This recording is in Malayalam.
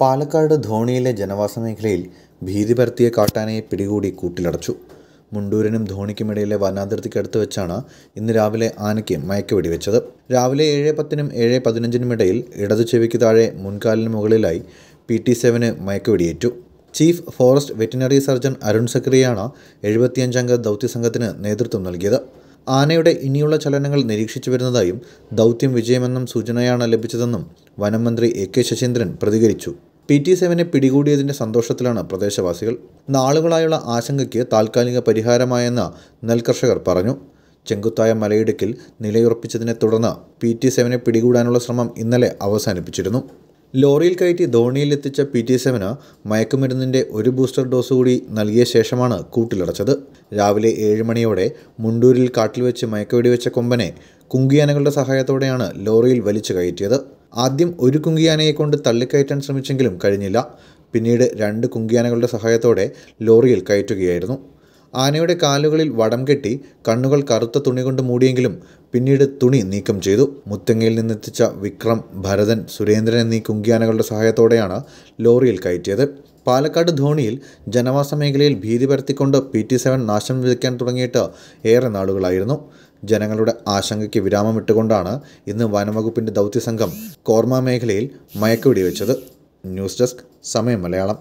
പാലക്കാട് ധോണിയിലെ ജനവാസ മേഖലയിൽ ഭീതി പരത്തിയ കാട്ടാനയെ പിടികൂടി കൂട്ടിലടച്ചു മുണ്ടൂരിനും ധോണിക്കുമിടയിലെ വനാതിർത്തിക്കടുത്ത് വെച്ചാണ് ഇന്ന് രാവിലെ ആനയ്ക്ക് മയക്ക വെടിവെച്ചത് രാവിലെ ഏഴ് പത്തിനും ഏഴ് പതിനഞ്ചിനും ഇടയിൽ ഇടതു ചെവിക്ക് താഴെ മുൻകാലിന് മുകളിലായി പി ടി സെവന് മയക്ക വെടിയേറ്റു chief forest veterinary surgeon Arun സക്രിയാണ് എഴുപത്തിയഞ്ചംഗ ദൗത്യസംഘത്തിന് നേതൃത്വം നൽകിയത് ആനയുടെ ഇനിയുള്ള ചലനങ്ങൾ നിരീക്ഷിച്ചു വരുന്നതായും ദൗത്യം വിജയമെന്നും സൂചനയാണ് ലഭിച്ചതെന്നും വനം മന്ത്രി എ കെ ശശീന്ദ്രൻ പ്രതികരിച്ചു പി ടി സെവനെ പിടികൂടിയതിൻ്റെ സന്തോഷത്തിലാണ് പ്രദേശവാസികൾ നാളുകളായുള്ള ആശങ്കയ്ക്ക് താൽക്കാലിക പരിഹാരമായെന്ന് നെൽകർഷകർ പറഞ്ഞു ചെങ്കുത്തായ മലയിടുക്കിൽ നിലയുറപ്പിച്ചതിനെ തുടർന്ന് പി ടി സെവനെ പിടികൂടാനുള്ള ശ്രമം ഇന്നലെ അവസാനിപ്പിച്ചിരുന്നു ലോറിയിൽ കയറ്റി ധോണിയിലെത്തിച്ച പി ടി സെവന് മയക്കുമരുന്നിൻ്റെ ഒരു ബൂസ്റ്റർ ഡോസ് കൂടി നൽകിയ ശേഷമാണ് കൂട്ടിലടച്ചത് രാവിലെ ഏഴ് മണിയോടെ മുണ്ടൂരിൽ കാട്ടിൽ വെച്ച് മയക്കുവെടിവെച്ച കൊമ്പനെ കുങ്കിയാനകളുടെ സഹായത്തോടെയാണ് ലോറിയിൽ വലിച്ചു കയറ്റിയത് ആദ്യം ഒരു കുങ്കിയാനയെ കൊണ്ട് തള്ളിക്കയറ്റാൻ ശ്രമിച്ചെങ്കിലും കഴിഞ്ഞില്ല പിന്നീട് രണ്ട് കുങ്കിയാനകളുടെ സഹായത്തോടെ ലോറിയിൽ കയറ്റുകയായിരുന്നു ആനയുടെ കാലുകളിൽ വടം കെട്ടി കണ്ണുകൾ കറുത്ത തുണി കൊണ്ട് മൂടിയെങ്കിലും പിന്നീട് തുണി നീക്കം ചെയ്തു മുത്തങ്ങയിൽ നിന്നെത്തിച്ച വിക്രം ഭരതൻ സുരേന്ദ്രൻ എന്നീ കുങ്കിയാനകളുടെ സഹായത്തോടെയാണ് ലോറിയിൽ കയറ്റിയത് പാലക്കാട് ധോണിയിൽ ജനവാസ മേഖലയിൽ ഭീതി പരത്തിക്കൊണ്ട് പി ടി സെവൻ നാശം വിതയ്ക്കാൻ തുടങ്ങിയിട്ട് ഏറെ നാളുകളായിരുന്നു ജനങ്ങളുടെ ആശങ്കയ്ക്ക് വിരാമമിട്ടുകൊണ്ടാണ് ഇന്ന് വനംവകുപ്പിൻ്റെ ദൗത്യസംഘം കോർമ മേഖലയിൽ മയക്കുവെടിവെച്ചത് ന്യൂസ് ഡെസ്ക് സമയം മലയാളം